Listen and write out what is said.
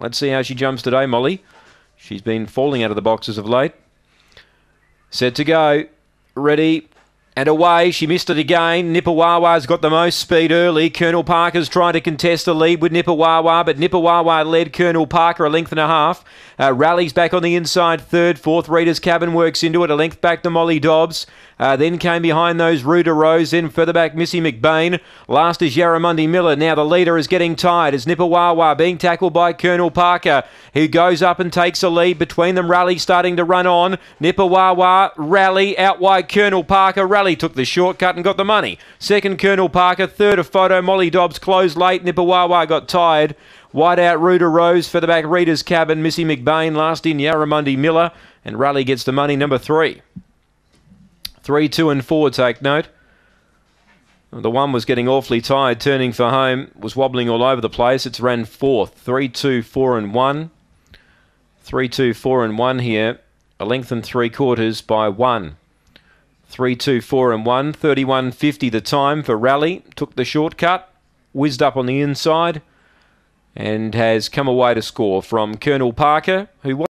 Let's see how she jumps today, Molly. She's been falling out of the boxes of late. Set to go. Ready. And away, she missed it again. Nipawawa's got the most speed early. Colonel Parker's trying to contest the lead with Nipawawa, but Nipawawa led Colonel Parker a length and a half. Uh, rallies back on the inside third. Fourth, Reader's Cabin works into it. A length back to Molly Dobbs. Uh, then came behind those Ruta Rose. Then further back, Missy McBain. Last is Yarramundi Miller. Now the leader is getting tired as Nipawawa being tackled by Colonel Parker, who goes up and takes a lead. Between them, Rally starting to run on. Nipawawa, Rally out wide Colonel Parker. Rally took the shortcut and got the money. Second, Colonel Parker. Third, a photo. Molly Dobbs closed late. Nipawawa got tired. Whiteout Ruta Rose for the back Reader's Cabin. Missy McBain last in. Yarramundi Miller. And Raleigh gets the money, number three. Three, two, and four take note. The one was getting awfully tired, turning for home, was wobbling all over the place. It's ran fourth. Three, two, four, and one. Three, two, four, and one here. A length and three quarters by one. Three, two, four, and one. 31.50 the time for Rally. Took the shortcut, whizzed up on the inside, and has come away to score from Colonel Parker, who